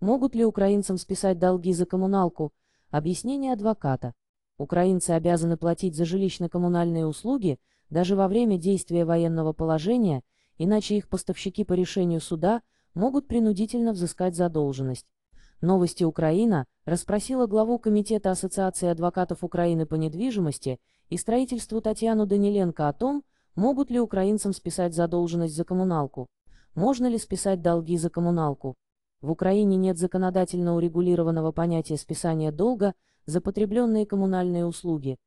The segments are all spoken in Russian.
Могут ли украинцам списать долги за коммуналку? Объяснение адвоката. Украинцы обязаны платить за жилищно-коммунальные услуги даже во время действия военного положения, иначе их поставщики по решению суда могут принудительно взыскать задолженность. Новости Украина расспросила главу Комитета Ассоциации адвокатов Украины по недвижимости и строительству Татьяну Даниленко о том, могут ли украинцам списать задолженность за коммуналку, можно ли списать долги за коммуналку. В Украине нет законодательно урегулированного понятия списания долга за потребленные коммунальные услуги.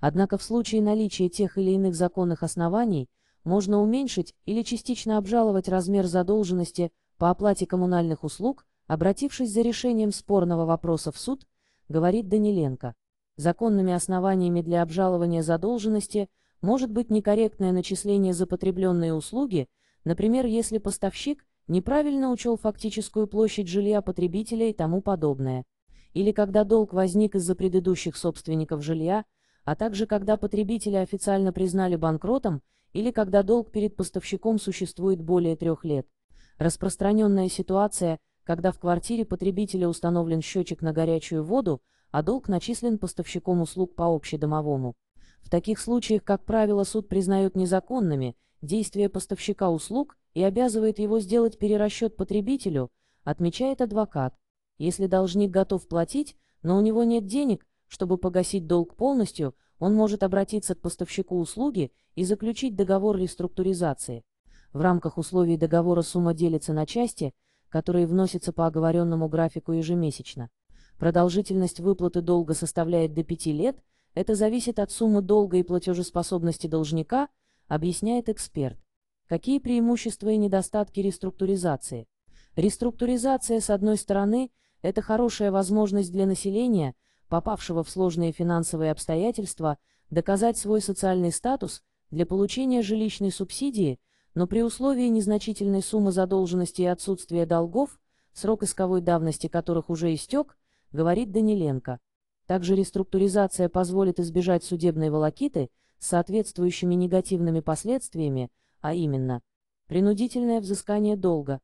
Однако в случае наличия тех или иных законных оснований можно уменьшить или частично обжаловать размер задолженности по оплате коммунальных услуг, обратившись за решением спорного вопроса в суд, говорит Даниленко. Законными основаниями для обжалования задолженности может быть некорректное начисление за потребленные услуги, например, если поставщик – неправильно учел фактическую площадь жилья потребителя и тому подобное, или когда долг возник из-за предыдущих собственников жилья, а также когда потребителя официально признали банкротом или когда долг перед поставщиком существует более трех лет. Распространенная ситуация, когда в квартире потребителя установлен счетчик на горячую воду, а долг начислен поставщиком услуг по общедомовому. В таких случаях, как правило, суд признает незаконными действия поставщика услуг, и обязывает его сделать перерасчет потребителю, отмечает адвокат. Если должник готов платить, но у него нет денег, чтобы погасить долг полностью, он может обратиться к поставщику услуги и заключить договор реструктуризации. В рамках условий договора сумма делится на части, которые вносятся по оговоренному графику ежемесячно. Продолжительность выплаты долга составляет до 5 лет, это зависит от суммы долга и платежеспособности должника, объясняет эксперт. Какие преимущества и недостатки реструктуризации? Реструктуризация, с одной стороны, это хорошая возможность для населения, попавшего в сложные финансовые обстоятельства, доказать свой социальный статус для получения жилищной субсидии, но при условии незначительной суммы задолженности и отсутствия долгов, срок исковой давности которых уже истек, говорит Даниленко. Также реструктуризация позволит избежать судебной волокиты с соответствующими негативными последствиями, а именно принудительное взыскание долга,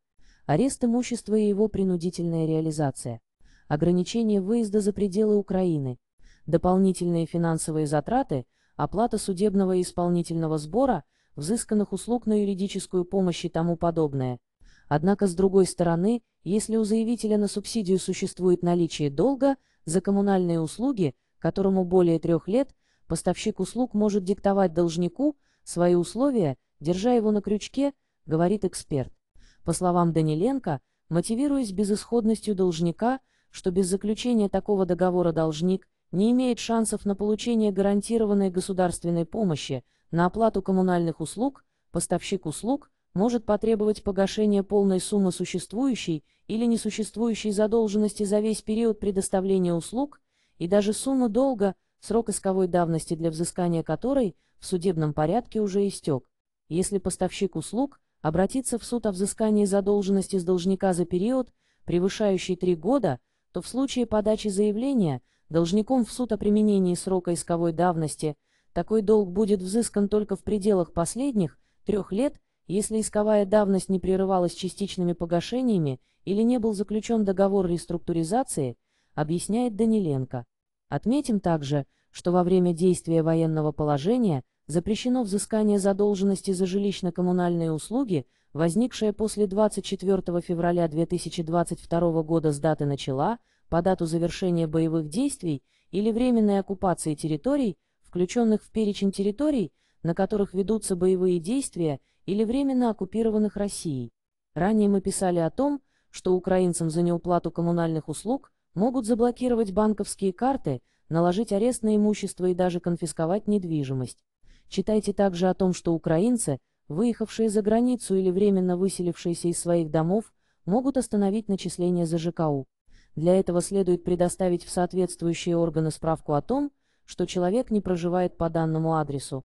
арест имущества и его принудительная реализация, ограничение выезда за пределы Украины, дополнительные финансовые затраты, оплата судебного и исполнительного сбора, взысканных услуг на юридическую помощь и тому подобное. Однако, с другой стороны, если у заявителя на субсидию существует наличие долга за коммунальные услуги, которому более трех лет, поставщик услуг может диктовать должнику свои условия Держа его на крючке, говорит эксперт. По словам Даниленко, мотивируясь безысходностью должника, что без заключения такого договора должник не имеет шансов на получение гарантированной государственной помощи, на оплату коммунальных услуг, поставщик услуг может потребовать погашения полной суммы существующей или несуществующей задолженности за весь период предоставления услуг и даже суммы долга, срок исковой давности для взыскания которой в судебном порядке уже истек если поставщик услуг обратится в суд о взыскании задолженности с должника за период, превышающий три года, то в случае подачи заявления должником в суд о применении срока исковой давности такой долг будет взыскан только в пределах последних трех лет, если исковая давность не прерывалась частичными погашениями или не был заключен договор реструктуризации, объясняет Даниленко. Отметим также, что во время действия военного положения запрещено взыскание задолженности за жилищно-коммунальные услуги, возникшая после 24 февраля 2022 года с даты начала, по дату завершения боевых действий или временной оккупации территорий, включенных в перечень территорий, на которых ведутся боевые действия или временно оккупированных Россией. Ранее мы писали о том, что украинцам за неуплату коммунальных услуг могут заблокировать банковские карты, наложить арест на имущество и даже конфисковать недвижимость. Читайте также о том, что украинцы, выехавшие за границу или временно выселившиеся из своих домов, могут остановить начисление за ЖКУ. Для этого следует предоставить в соответствующие органы справку о том, что человек не проживает по данному адресу.